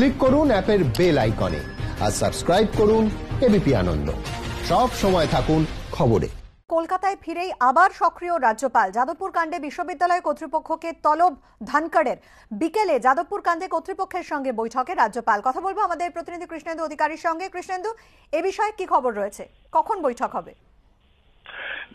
click করুন অ্যাপের bell আইকনে আর সাবস্ক্রাইব করুন এবিপি আনন্দ সব সময় থাকুন খবরে কলকাতায় ফিরেই আবার সক্রিয় রাজ্যপাল যাদবপুর কাণ্ডে বিশ্ববিদ্যালয় কর্তৃপক্ষকে তলব ধানকারের বিকেলে যাদবপুর কাণ্ডে কর্তৃপক্ষের সঙ্গে বৈঠকে রাজ্যপাল কথা বলবো আমাদের প্রতিনিধি কৃষ্ণেন্দু অধিকারীর সঙ্গে কৃষ্ণেন্দু এ বিষয়ে কি খবর রয়েছে কখন বৈঠক হবে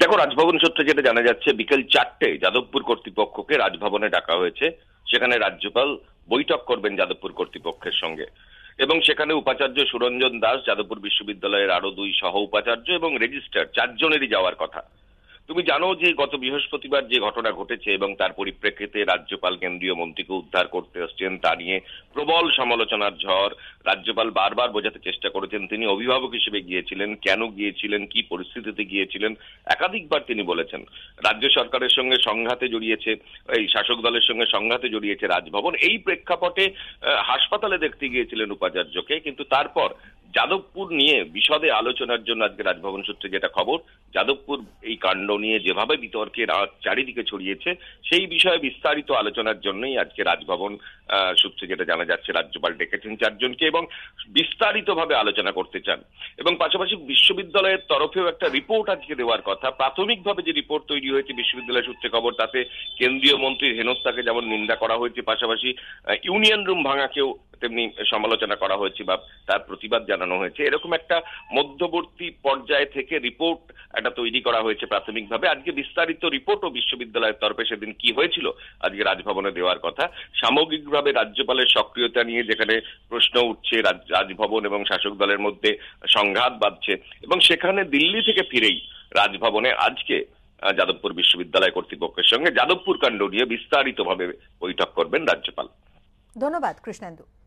দেখো রাজভবন সূত্রে যেটা জানা যাচ্ছে বিকেল চারটে যাদবপুর কর্তৃপক্ষকে রাজভবনে ডাকা হয়েছে সেখানে রাজ্যপাল বৈঠক করবেন যাদবপুর কর্তৃপক্ষের সঙ্গে এবং সেখানে উপাচার্য সুরঞ্জন দাস যাদবপুর বিশ্ববিদ্যালয়ের আরো দুই সহ উপাচার্য এবং রেজিস্ট্রার চারজনেরই যাওয়ার কথা তুমি জানো যে গত বৃহস্পতিবার যে ঘটনা ঘটেছে এবং তার পরিপ্রেক্ষিতে রাজ্যপাল কেন্দ্রীয় মন্ত্রীকে উদ্ধার করতে আসছেন তা নিয়ে প্রবল সমালোচনার ঝড় রাজ্যপাল বারবার বোঝাতে চেষ্টা করেছেন তিনি অভিভাবক হিসেবে গিয়েছিলেন কেন গিয়েছিলেন কি পরিস্থিতিতে গিয়েছিলেন একাধিকবার তিনি বলেছেন রাজ্য সরকারের সঙ্গে সংঘাতে জড়িয়েছে এই শাসক দলের সঙ্গে সংঘাতে জড়িয়েছে রাজভবন এই প্রেক্ষাপটে হাসপাতালে দেখতে গিয়েছিলেন উপাচার্যকে কিন্তু তারপর যাদবপুর নিয়ে বিশদে আলোচনার জন্য আজকে রাজভবন সূত্রে যেটা খবর যাদবপুর এই কাণ্ড নিয়ে যেভাবে বিতর্কের চারিদিকে ছড়িয়েছে সেই বিষয়ে বিস্তারিত আলোচনার জন্যই আজকে রাজভবন সূত্রে যেটা জানা যাচ্ছে রাজ্যপাল ডেকেছেন চারজনকে এবং বিস্তারিতভাবে আলোচনা করতে চান এবং পাশাপাশি বিশ্ববিদ্যালয়ের তরফেও একটা রিপোর্ট আজকে দেওয়ার কথা প্রাথমিকভাবে যে রিপোর্ট তৈরি হয়েছে বিশ্ববিদ্যালয় সূত্রে খবর তাতে কেন্দ্রীয় মন্ত্রী হেনস্তাকে যেমন নিন্দা করা হয়েছে পাশাপাশি ইউনিয়ন রুম ভাঙাকেও তেমনি সমালোচনা করা হয়েছে বা তার প্রতিবাদ জানানো হয়েছে এরকম একটা মধ্যবর্তী পর্যায় থেকে রিপোর্ট এটা তৈরি করা হয়েছে প্রাথমিকভাবে আজকে বিস্তারিত রিপোর্টও বিশ্ববিদ্যালয়ের তরফে সেদিন কি হয়েছিল আজকে রাজভবনে দেওয়ার কথা সামগ্রিকভাবে রাজ্যপালের সক্রিয়তা নিয়ে যেখানে প্রশ্ন উঠছে রাজভবন এবং শাসক দলের মধ্যে সংঘাত বাঁধছে এবং সেখানে দিল্লি থেকে ফিরেই রাজভবনে আজকে যাদবপুর বিশ্ববিদ্যালয় কর্তৃপক্ষের সঙ্গে যাদবপুর কাণ্ড নিয়ে বিস্তারিতভাবে বৈঠক করবেন রাজ্যপাল ধন্যবাদ কৃষ্ণেন্দু